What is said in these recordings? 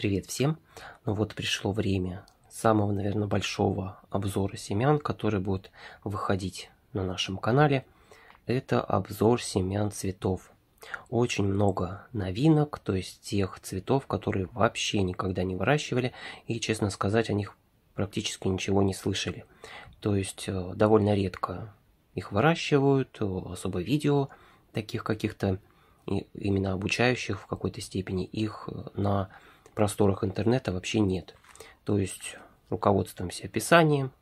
Привет всем! Ну вот пришло время самого, наверное, большого обзора семян, который будет выходить на нашем канале. Это обзор семян цветов. Очень много новинок, то есть тех цветов, которые вообще никогда не выращивали и, честно сказать, о них практически ничего не слышали. То есть э, довольно редко их выращивают, э, особо видео таких каких-то именно обучающих в какой-то степени их э, на просторах интернета вообще нет. То есть руководствуемся описанием,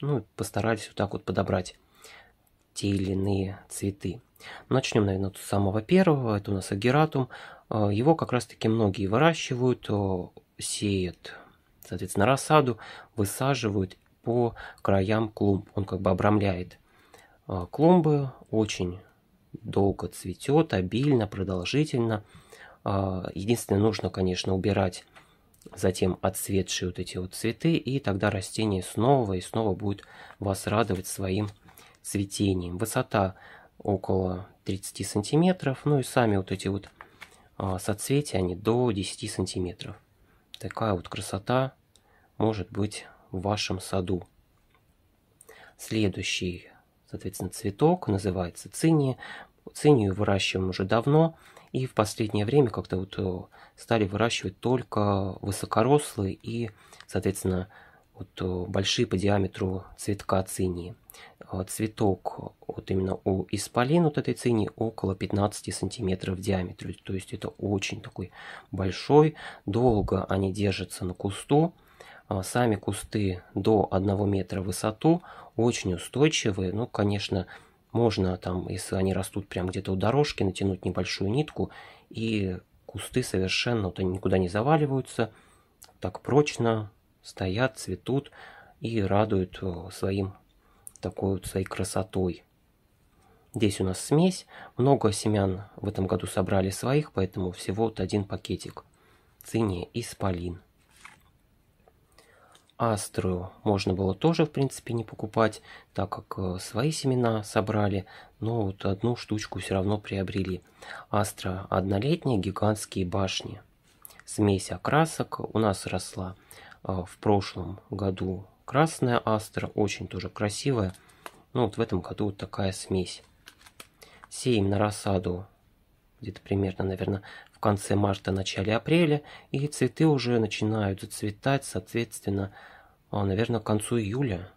ну, постарались вот так вот подобрать те или иные цветы. Начнем, наверное, с самого первого, это у нас агератум. Э, его как раз-таки многие выращивают, э, сеют, соответственно, рассаду, высаживают по краям клумб. Он как бы обрамляет э, клумбы, очень долго цветет, обильно, продолжительно. А, единственное, нужно, конечно, убирать затем отцветшие вот эти вот цветы, и тогда растение снова и снова будет вас радовать своим цветением. Высота около 30 сантиметров, ну и сами вот эти вот а, соцветия, они до 10 сантиметров. Такая вот красота может быть в вашем саду. Следующий, соответственно, цветок называется циния. Цинию выращиваем уже давно. И в последнее время как-то вот э, стали выращивать только высокорослые и, соответственно, вот э, большие по диаметру цветка цинии. Э, цветок вот именно у исполин вот этой цинии около 15 сантиметров в диаметре. То есть это очень такой большой. Долго они держатся на кусту. Сами кусты до 1 метра в высоту очень устойчивые. Ну, конечно, можно там, если они растут прямо где-то у дорожки, натянуть небольшую нитку, и кусты совершенно вот они никуда не заваливаются, так прочно стоят, цветут и радуют э, своим такой вот своей красотой. Здесь у нас смесь, много семян в этом году собрали своих, поэтому всего вот один пакетик. цине и спалин. Астру можно было тоже, в принципе, не покупать, так как э, свои семена собрали, но вот одну штучку все равно приобрели. Астра однолетняя, гигантские башни. Смесь окрасок у нас росла а, в прошлом году красная астра, очень тоже красивая. Ну вот в этом году вот такая смесь. Сеем на рассаду где-то примерно, наверное, в конце марта-начале апреля, и цветы уже начинают зацветать, соответственно, а, наверное, к концу июля.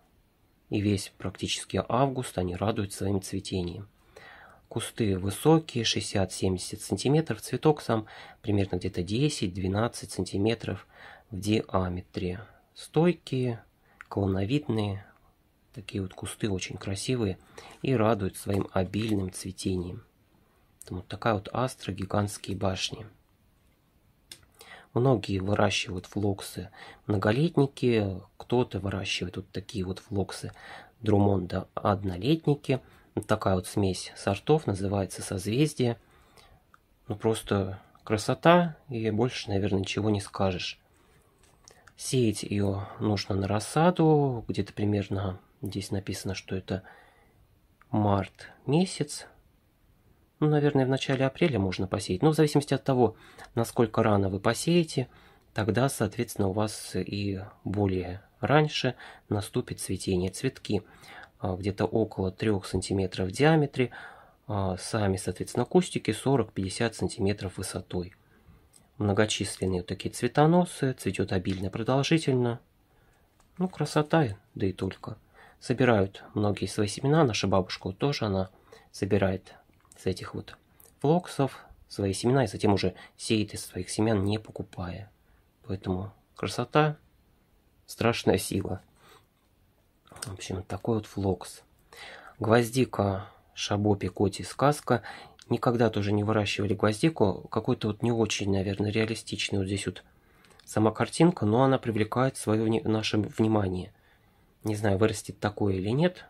И весь практически август они радуют своим цветением. Кусты высокие, 60-70 см, цветок сам примерно где-то 10-12 см в диаметре. Стойкие, клоновидные, такие вот кусты очень красивые и радуют своим обильным цветением. Вот такая вот астра, гигантские башни. Многие выращивают флоксы многолетники, кто-то выращивает вот такие вот флоксы Друмонда однолетники. Вот такая вот смесь сортов, называется созвездие. Ну просто красота и больше, наверное, ничего не скажешь. Сеять ее нужно на рассаду, где-то примерно, здесь написано, что это март месяц, ну, наверное, в начале апреля можно посеять. Но ну, в зависимости от того, насколько рано вы посеете, тогда, соответственно, у вас и более раньше наступит цветение. Цветки а, где-то около 3 см в диаметре, а, сами, соответственно, кустики 40-50 см высотой. Многочисленные вот такие цветоносы, цветет обильно, продолжительно. Ну, красота, да и только. Собирают многие свои семена, наша бабушка тоже, она собирает с этих вот флоксов свои семена и затем уже сеет из своих семян, не покупая. Поэтому красота – страшная сила. В общем, такой вот флокс. Гвоздика, шабо, пикоти, сказка. Никогда тоже не выращивали гвоздику. Какой-то вот не очень, наверное, реалистичный вот здесь вот сама картинка, но она привлекает свое наше внимание. Не знаю, вырастет такое или нет,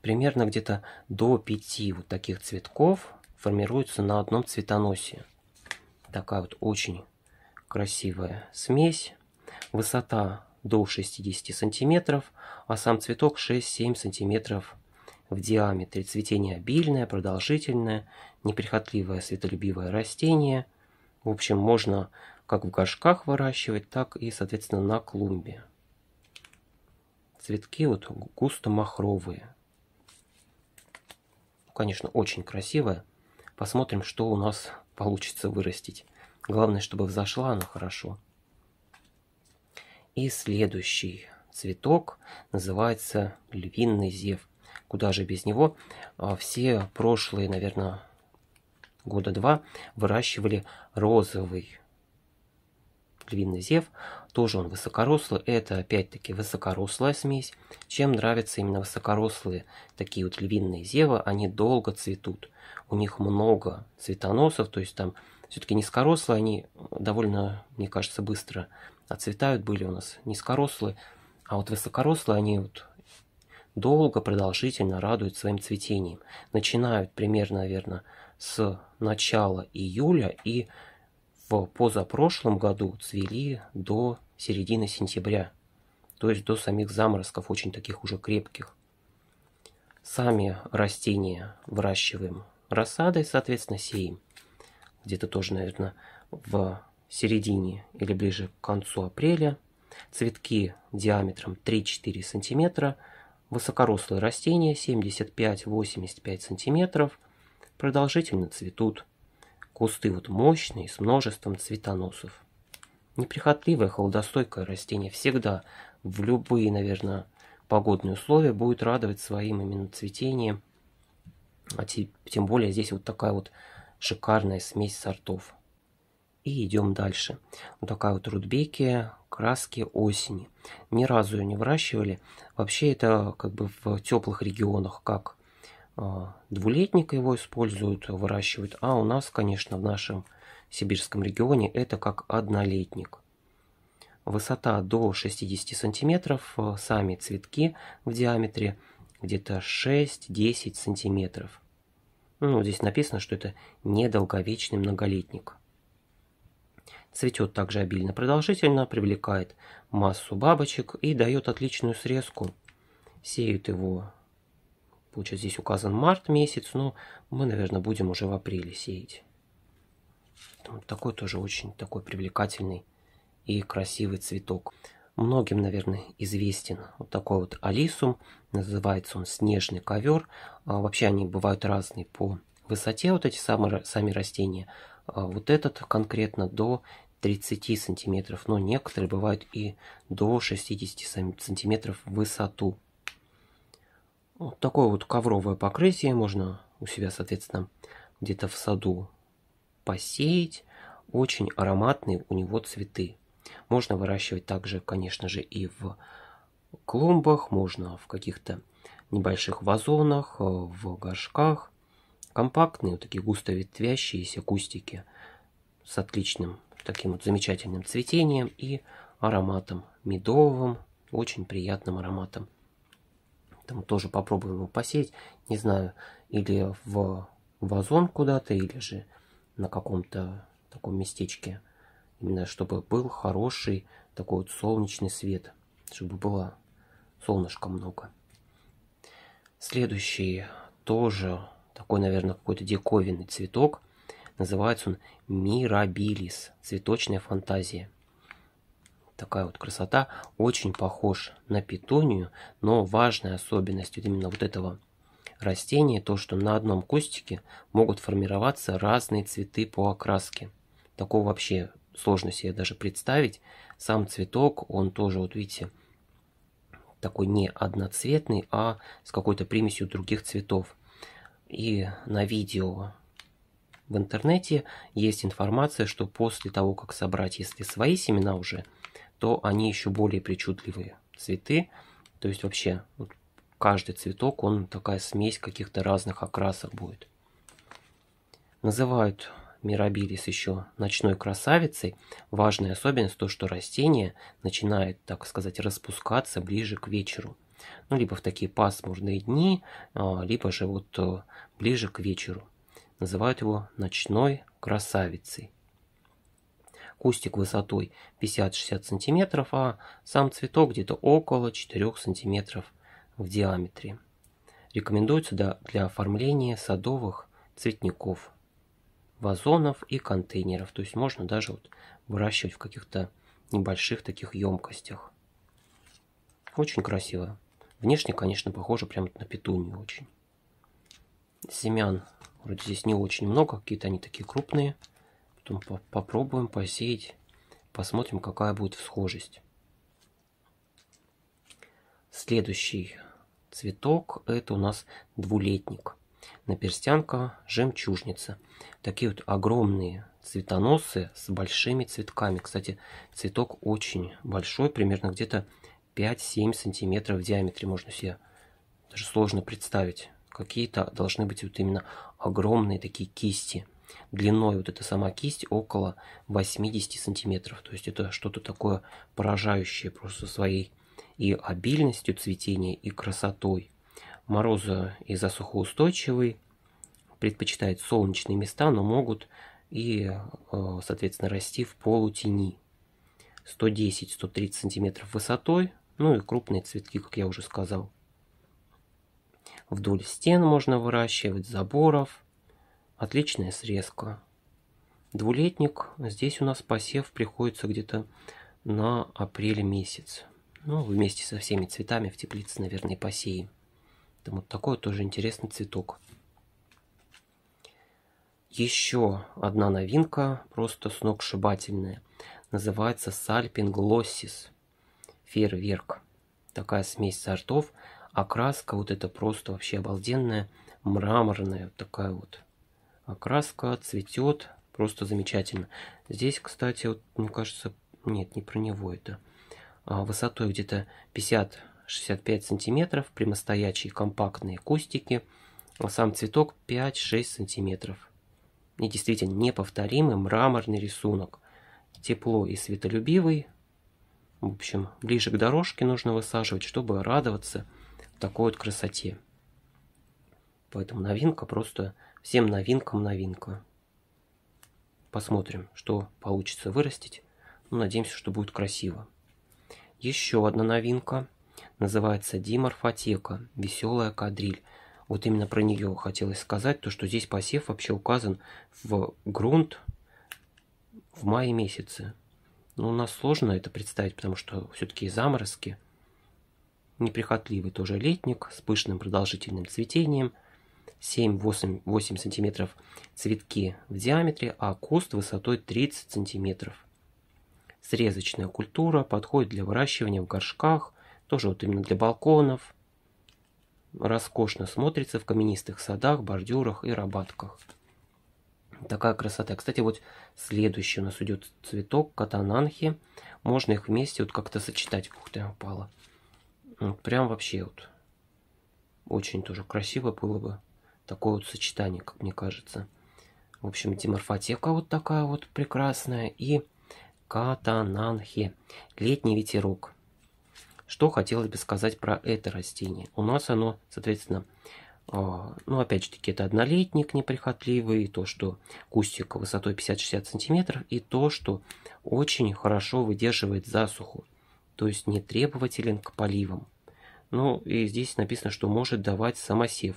примерно где-то до 5 вот таких цветков формируются на одном цветоносе. Такая вот очень красивая смесь. Высота до 60 сантиметров, а сам цветок 6-7 сантиметров в диаметре. Цветение обильное, продолжительное, неприхотливое светолюбивое растение. В общем, можно как в горшках выращивать, так и, соответственно, на клумбе. Цветки вот густо махровые, конечно, очень красивая. Посмотрим, что у нас получится вырастить. Главное, чтобы взошла она хорошо. И следующий цветок называется львиный зев. Куда же без него? А, все прошлые, наверное, года два выращивали розовый львиный зев тоже он высокорослый, это опять-таки высокорослая смесь. Чем нравятся именно высокорослые, такие вот львиные зева, они долго цветут. У них много цветоносов, то есть там все-таки низкорослые, они довольно, мне кажется, быстро отцветают были у нас низкорослые, а вот высокорослые, они вот долго, продолжительно радуют своим цветением. Начинают примерно, наверное, с начала июля и в позапрошлом году цвели до середины сентября, то есть до самих заморозков, очень таких уже крепких. Сами растения выращиваем рассадой, соответственно, сеем. Где-то тоже, наверное, в середине или ближе к концу апреля. Цветки диаметром 3-4 см, высокорослые растения 75-85 см, продолжительно цветут. Кусты вот мощные, с множеством цветоносов. Неприхотливое холодостойкое растение всегда, в любые, наверное, погодные условия будет радовать своим именно цветением. А тем более здесь вот такая вот шикарная смесь сортов. И идем дальше. Вот такая вот рудбекия, краски осени. Ни разу ее не выращивали. Вообще это как бы в теплых регионах как а, двулетник его используют, выращивают. А у нас, конечно, в нашем сибирском регионе это как однолетник. Высота до 60 см, э, сами цветки в диаметре где-то 6-10 см. Ну, здесь написано, что это недолговечный многолетник. Цветет также обильно продолжительно, привлекает массу бабочек и дает отличную срезку. Сеют его, получается здесь указан март месяц, но мы, наверное, будем уже в апреле сеять. Вот такой тоже очень такой привлекательный и красивый цветок. Многим, наверное, известен вот такой вот алисум. Называется он снежный ковер. А, вообще они бывают разные по высоте, вот эти самые, сами растения. А вот этот конкретно до 30 сантиметров, но некоторые бывают и до 60 сантиметров в высоту. Вот такое вот ковровое покрытие можно у себя, соответственно, где-то в саду посеять очень ароматные у него цветы. Можно выращивать также, конечно же, и в клумбах, можно в каких-то небольших вазонах, э, в горшках. Компактные, вот такие густо ветвящиеся кустики с отличным, таким вот замечательным цветением и ароматом медовым, очень приятным ароматом. Там тоже попробуем его посеять, не знаю, или в вазон куда-то, или же на каком-то таком местечке. Именно чтобы был хороший такой вот солнечный свет, чтобы было солнышко много. Следующий тоже такой, наверное, какой-то диковинный цветок. Называется он мирабилис, цветочная фантазия. Такая вот красота, очень похож на петунию, но важная особенность вот именно вот этого растения то, что на одном кустике могут формироваться разные цветы по окраске. Такого вообще сложно себе даже представить. Сам цветок, он тоже, вот видите, такой не одноцветный, а с какой-то примесью других цветов. И на видео в интернете есть информация, что после того, как собрать, если свои семена уже, то они еще более причудливые цветы. То есть вообще вот, каждый цветок, он такая смесь каких-то разных окрасок будет. Называют мирабилис еще ночной красавицей. Важная особенность то, что растение начинает, так сказать, распускаться ближе к вечеру. Ну, либо в такие пасмурные дни, а, либо же вот э, ближе к вечеру. Называют его ночной красавицей. Кустик высотой 50-60 см, а сам цветок где-то около 4 сантиметров в диаметре. Рекомендуется для оформления садовых цветников, вазонов и контейнеров. То есть можно даже вот выращивать в каких-то небольших таких емкостях. Очень красиво. Внешне, конечно, похоже прям на петунью очень. Семян вроде здесь не очень много, какие-то они такие крупные. Потом по попробуем посеять, посмотрим, какая будет всхожесть. Следующий Цветок – это у нас двулетник. Наперстянка – жемчужница. Такие вот огромные цветоносы с большими цветками. Кстати, цветок очень большой, примерно где-то 5-7 сантиметров в диаметре. Можно себе даже сложно представить. Какие-то должны быть вот именно огромные такие кисти. Длиной вот эта сама кисть около 80 сантиметров. То есть это что-то такое поражающее просто своей и обильностью цветения и красотой. Морозы и засухоустойчивый, предпочитает солнечные места, но могут и, э, соответственно, расти в полутени. 110-130 см высотой, ну и крупные цветки, как я уже сказал. Вдоль стен можно выращивать, заборов. Отличная срезка. Двулетник здесь у нас посев приходится где-то на апрель месяц. Ну, а вместе со всеми цветами в теплице, наверное, посеем. Там вот такой тоже интересный цветок. Еще одна новинка, просто сногсшибательная. Называется Сальпин Глоссис Фейерверк. Такая смесь сортов. Окраска вот это просто вообще обалденная, мраморная такая вот. Окраска цветет просто замечательно. Здесь, кстати, вот, мне кажется, нет, не про него это. А, высотой где-то 50-65 сантиметров, прямостоячие компактные кустики, а сам цветок 5-6 сантиметров. И действительно неповторимый мраморный рисунок. Тепло и светолюбивый. В общем, ближе к дорожке нужно высаживать, чтобы радоваться такой вот красоте. Поэтому новинка просто всем новинкам новинка. Посмотрим, что получится вырастить. Ну, надеемся, что будет красиво. Еще одна новинка. Называется Диморфотека. Веселая кадриль. Вот именно про нее хотелось сказать, то что здесь посев вообще указан в грунт в мае месяце. Но ну, у нас сложно это представить, потому что все-таки заморозки. Неприхотливый тоже летник с пышным продолжительным цветением. 7-8 см цветки в диаметре, а куст высотой 30 сантиметров срезочная культура, подходит для выращивания в горшках, тоже вот именно для балконов. Роскошно смотрится в каменистых садах, бордюрах и рабатках. Такая красота. Кстати, вот следующий у нас идет цветок катананхи. Можно их вместе вот как-то сочетать. Ух ты, упала. Вот ну, прям вообще вот очень тоже красиво было бы такое вот сочетание, как мне кажется. В общем, деморфотека вот такая вот прекрасная. И Катананхе. Летний ветерок. Что хотелось бы сказать про это растение? У нас оно, соответственно, а, ну, опять же таки, это однолетник неприхотливый, то, что кустик высотой 50-60 сантиметров, и то, что очень хорошо выдерживает засуху, то есть не требователен к поливам. Ну, и здесь написано, что может давать самосев.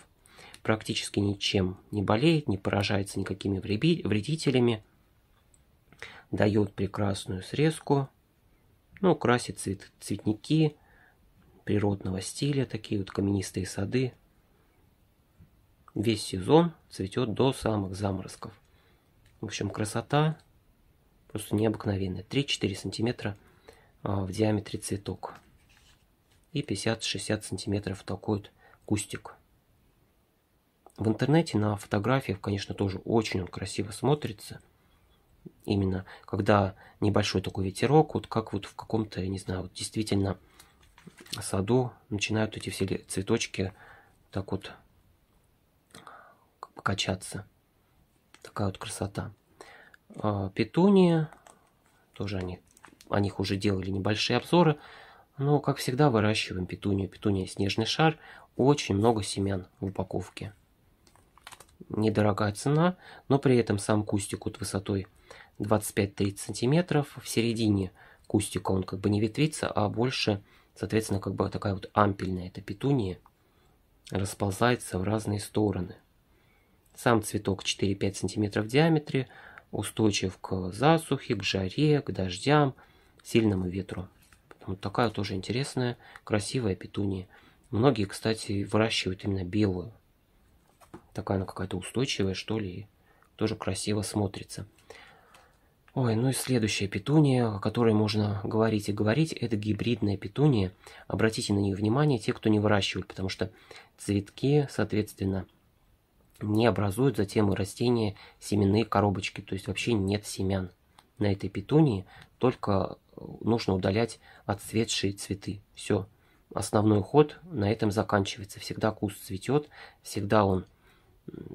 Практически ничем не болеет, не поражается никакими вредителями – дает прекрасную срезку, ну, красит цвет, цветники природного стиля, такие вот каменистые сады. Весь сезон цветет до самых заморозков. В общем, красота просто необыкновенная. 3-4 сантиметра а, в диаметре цветок. И 50-60 сантиметров такой вот кустик. В интернете на фотографиях, конечно, тоже очень он красиво смотрится – именно когда небольшой такой ветерок, вот как вот в каком-то, я не знаю, вот действительно саду начинают эти все цветочки так вот качаться. Такая вот красота. А, петуния тоже они, о них уже делали небольшие обзоры, но, как всегда, выращиваем петунию. Петуния снежный шар, очень много семян в упаковке недорогая цена, но при этом сам кустик вот высотой 25-30 сантиметров, в середине кустика он как бы не ветвится, а больше, соответственно, как бы такая вот ампельная эта петуния расползается в разные стороны. Сам цветок 4-5 сантиметров в диаметре, устойчив к засухе, к жаре, к дождям, сильному ветру. Вот такая тоже интересная, красивая петуния. Многие, кстати, выращивают именно белую. Такая она какая-то устойчивая, что ли, и тоже красиво смотрится. Ой, ну и следующая петуния, о которой можно говорить и говорить, это гибридная петуния. Обратите на нее внимание те, кто не выращивает, потому что цветки, соответственно, не образуют затем и растения семенные коробочки, то есть вообще нет семян. На этой петунии только э, нужно удалять отцветшие цветы. Все, основной ход на этом заканчивается. Всегда куст цветет, всегда он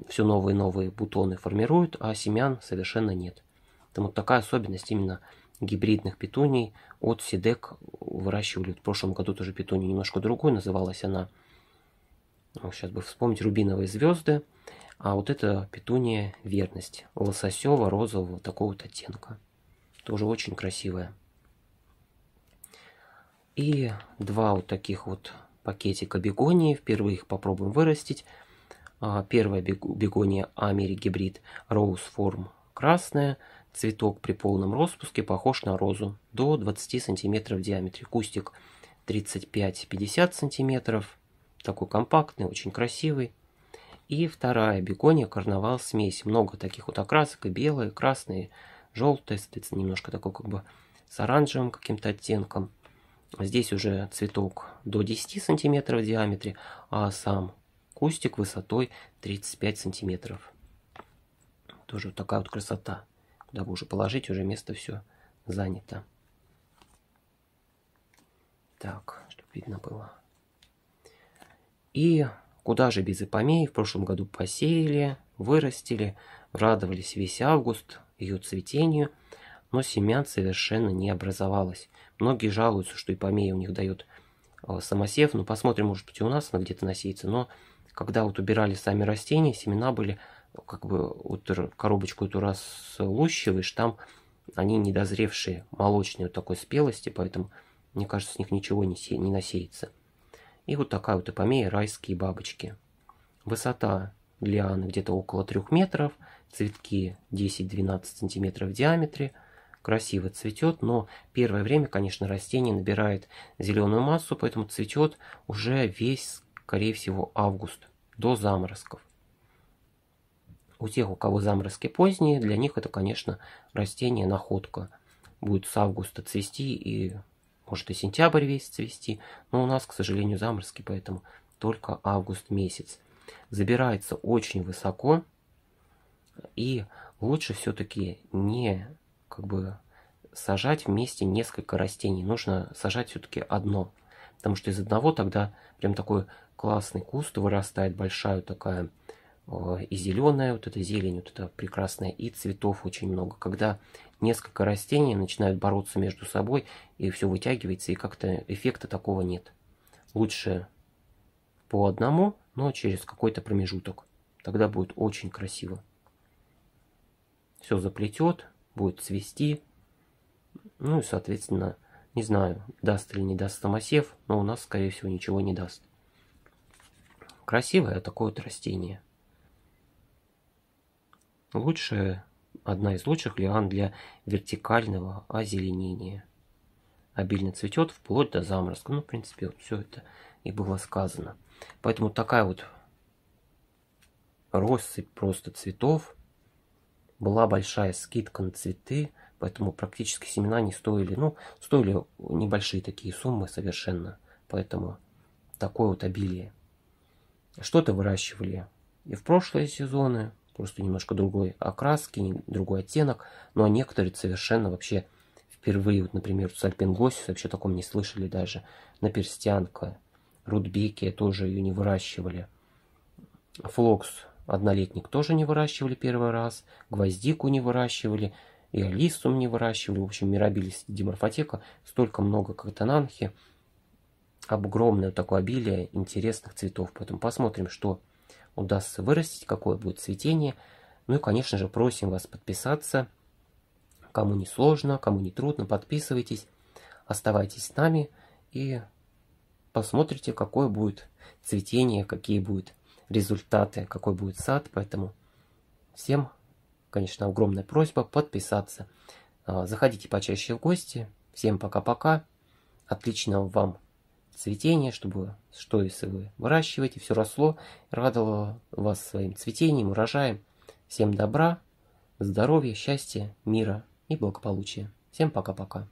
все новые и новые бутоны формируют, а семян совершенно нет. Это вот такая особенность именно гибридных петуний от Сидек выращивали. В прошлом году тоже петуния немножко другой, называлась она, сейчас ну, бы вспомнить, рубиновые звезды. А вот это петуния верность, Лососева розового такого вот оттенка. Тоже очень красивая. И два вот таких вот пакетика бегонии. Впервые их попробуем вырастить. А, Первая бегония Амери гибрид Rose Form красная, цветок при полном распуске похож на розу, до 20 см в диаметре, кустик 35-50 см, такой компактный, очень красивый. И вторая бегония карнавал смесь, много таких вот окрасок, и белые, и красные, желтые, соответственно, немножко такой как бы с оранжевым каким-то оттенком. Здесь уже цветок до 10 сантиметров в диаметре, а сам Кустик высотой 35 сантиметров. Тоже вот такая вот красота. Куда бы уже положить, уже место все занято. Так, чтобы видно было. И куда же без ипомеи в прошлом году посеяли, вырастили, радовались весь август ее цветению, но семян совершенно не образовалось. Многие жалуются, что ипомея у них дает Э, самосев, ну посмотрим, может быть и у нас она где-то насеется, но когда вот убирали сами растения, семена были, как бы вот коробочку эту раслущиваешь, там они недозревшие, молочные, вот такой спелости, поэтому, мне кажется, с них ничего не, се... не насеется. И вот такая вот эпомея райские бабочки. Высота лианы где-то около 3 метров, цветки 10-12 сантиметров в диаметре – красиво цветет, но первое время, конечно, растение набирает зеленую массу, поэтому цветет уже весь, скорее всего, август, до заморозков. У тех, у кого заморозки поздние, для них это, конечно, растение находка. Будет с августа цвести и, может, и сентябрь весь цвести, но у нас, к сожалению, заморозки, поэтому только август месяц. Забирается очень высоко, и лучше все-таки не как бы сажать вместе несколько растений. Нужно сажать все-таки одно. Потому что из одного тогда прям такой классный куст вырастает, большая такая э, и зеленая, вот эта зелень, вот эта прекрасная, и цветов очень много. Когда несколько растений начинают бороться между собой, и все вытягивается, и как-то эффекта такого нет. Лучше по одному, но через какой-то промежуток. Тогда будет очень красиво. Все заплетет, будет цвести, Ну и, соответственно, не знаю, даст или не даст самосев, но у нас, скорее всего, ничего не даст. Красивое такое вот растение. Лучше, одна из лучших лиан для вертикального озеленения. Обильно цветет вплоть до заморозка. Ну, в принципе, вот все это и было сказано. Поэтому такая вот россыпь просто цветов – была большая скидка на цветы, поэтому практически семена не стоили, ну, стоили небольшие такие суммы совершенно, поэтому такое вот обилие. Что-то выращивали и в прошлые сезоны, просто немножко другой окраски, другой оттенок, ну а некоторые совершенно вообще впервые, вот, например, с Альпингосис вообще таком не слышали даже, наперстянка, рудбекия тоже ее не выращивали, флокс Однолетник тоже не выращивали первый раз, гвоздику не выращивали, и алисум не выращивали. В общем, мирабилис диморфотека, столько много катананхи, огромное такое обилие интересных цветов. Поэтому посмотрим, что удастся вырастить, какое будет цветение. Ну и, конечно же, просим вас подписаться. Кому не сложно, кому не трудно, подписывайтесь, оставайтесь с нами и посмотрите, какое будет цветение, какие будут результаты, какой будет сад. Поэтому всем, конечно, огромная просьба подписаться. А, заходите почаще в гости. Всем пока-пока. Отличного вам цветения, чтобы что если вы выращиваете, все росло, радовало вас своим цветением, урожаем. Всем добра, здоровья, счастья, мира и благополучия. Всем пока-пока.